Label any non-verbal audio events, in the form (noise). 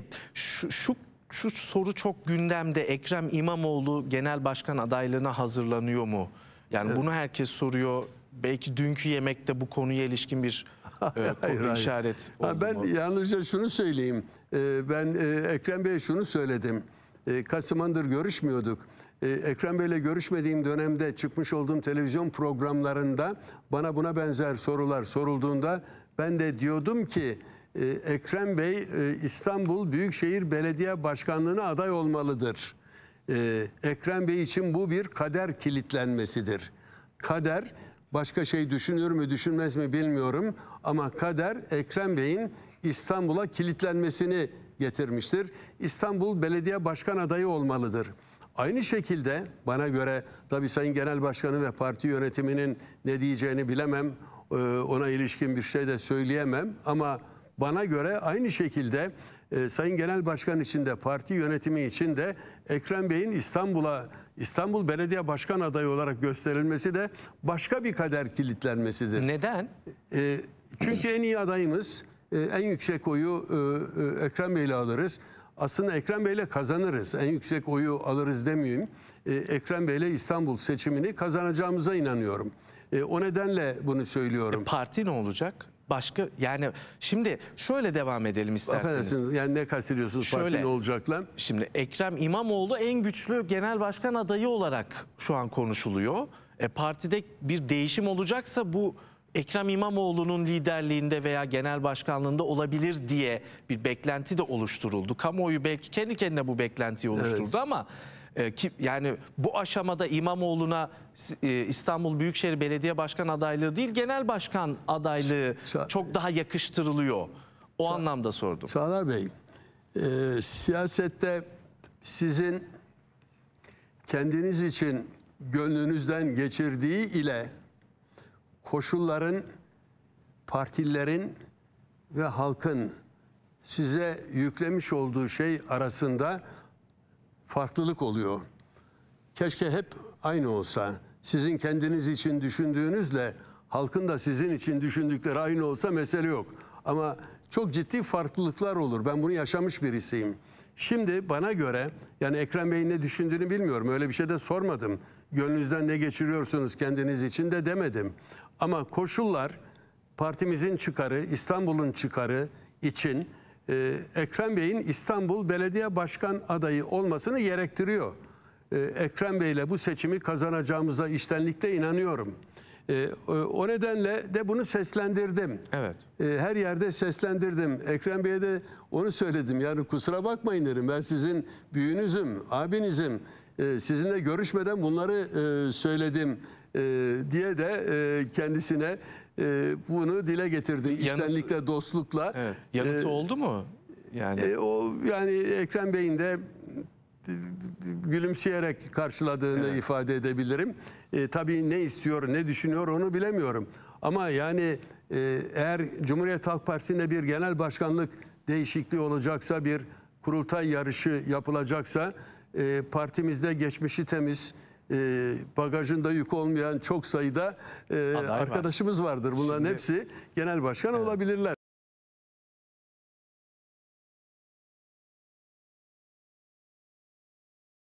Peki şu, şu şu soru çok gündemde. Ekrem İmamoğlu genel başkan adaylığına hazırlanıyor mu? Yani evet. bunu herkes soruyor. Belki dünkü yemekte bu konuya ilişkin bir e, (laughs) hayır, konu hayır. işaret oldu Ben mu? yalnızca şunu söyleyeyim. E, ben e, Ekrem Bey'e şunu söyledim. Kaç zamandır görüşmüyorduk. Ekrem Bey'le görüşmediğim dönemde çıkmış olduğum televizyon programlarında bana buna benzer sorular sorulduğunda ben de diyordum ki ee, Ekrem Bey e, İstanbul Büyükşehir Belediye Başkanlığı'na aday olmalıdır. Ee, Ekrem Bey için bu bir kader kilitlenmesidir. Kader başka şey düşünür mü düşünmez mi bilmiyorum ama kader Ekrem Bey'in İstanbul'a kilitlenmesini getirmiştir. İstanbul Belediye Başkan adayı olmalıdır. Aynı şekilde bana göre Tabi Sayın Genel Başkanı ve parti yönetiminin ne diyeceğini bilemem. E, ona ilişkin bir şey de söyleyemem ama bana göre aynı şekilde e, Sayın Genel Başkan için de parti yönetimi için de Ekrem Bey'in İstanbul'a İstanbul Belediye Başkan adayı olarak gösterilmesi de başka bir kader kilitlenmesidir. Neden? E, çünkü en iyi adayımız e, en yüksek oyu e, e, Ekrem Bey'le alırız. Aslında Ekrem Bey'le kazanırız. En yüksek oyu alırız demeyeyim. E, Ekrem Bey'le İstanbul seçimini kazanacağımıza inanıyorum. E, o nedenle bunu söylüyorum. E, parti ne olacak? Başka yani şimdi şöyle devam edelim isterseniz. Affedersiniz yani ne kastediyorsunuz şöyle, parti ne olacak lan? Şimdi Ekrem İmamoğlu en güçlü genel başkan adayı olarak şu an konuşuluyor. E, partide bir değişim olacaksa bu Ekrem İmamoğlu'nun liderliğinde veya genel başkanlığında olabilir diye bir beklenti de oluşturuldu. Kamuoyu belki kendi kendine bu beklentiyi oluşturdu evet. ama e, ki, yani bu aşamada İmamoğlu'na e, İstanbul Büyükşehir Belediye Başkan adaylığı değil genel başkan adaylığı Ça çok daha yakıştırılıyor. O Ça anlamda sordum. Çağlar Bey, e, siyasette sizin kendiniz için gönlünüzden geçirdiği ile koşulların, partilerin ve halkın size yüklemiş olduğu şey arasında farklılık oluyor. Keşke hep aynı olsa. Sizin kendiniz için düşündüğünüzle halkın da sizin için düşündükleri aynı olsa mesele yok. Ama çok ciddi farklılıklar olur. Ben bunu yaşamış birisiyim. Şimdi bana göre yani Ekrem Bey'in ne düşündüğünü bilmiyorum. Öyle bir şey de sormadım. Gönlünüzden ne geçiriyorsunuz kendiniz için de demedim. Ama koşullar partimizin çıkarı, İstanbul'un çıkarı için e, Ekrem Bey'in İstanbul Belediye Başkan adayı olmasını gerektiriyor. E, Ekrem Bey'le bu seçimi kazanacağımıza iştenlikte inanıyorum. Ee, o nedenle de bunu seslendirdim. Evet. Ee, her yerde seslendirdim. Ekrem Bey'e de onu söyledim. Yani kusura bakmayın dedim. Ben sizin büyünüzüm, abinizim. Ee, sizinle görüşmeden bunları e, söyledim e, diye de e, kendisine bunu dile getirdim. Yanıt, İştenlikle, dostlukla. Evet. Yanıtı e, oldu mu? Yani o yani Ekrem Bey'in de gülümseyerek karşıladığını evet. ifade edebilirim. E, tabii ne istiyor, ne düşünüyor onu bilemiyorum. Ama yani e, eğer Cumhuriyet Halk Partisi'nde bir genel başkanlık değişikliği olacaksa, bir kurultay yarışı yapılacaksa e, partimizde geçmişi temiz, e, bagajında yük olmayan çok sayıda e, arkadaşımız var. vardır. Bunların Şimdi, hepsi genel başkan evet. olabilirler.